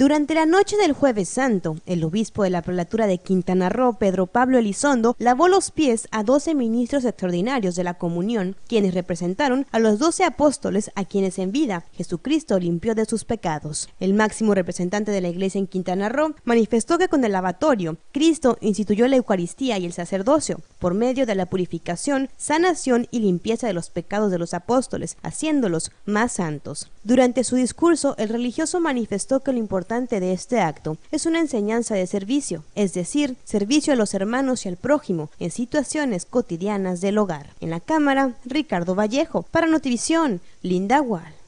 Durante la noche del jueves santo, el obispo de la prelatura de Quintana Roo, Pedro Pablo Elizondo, lavó los pies a 12 ministros extraordinarios de la comunión, quienes representaron a los 12 apóstoles a quienes en vida Jesucristo limpió de sus pecados. El máximo representante de la iglesia en Quintana Roo manifestó que con el lavatorio, Cristo instituyó la Eucaristía y el sacerdocio, por medio de la purificación, sanación y limpieza de los pecados de los apóstoles, haciéndolos más santos. Durante su discurso, el religioso manifestó que lo importante importante de este acto es una enseñanza de servicio, es decir, servicio a los hermanos y al prójimo en situaciones cotidianas del hogar. En la cámara, Ricardo Vallejo, para Notivisión, Linda Wall.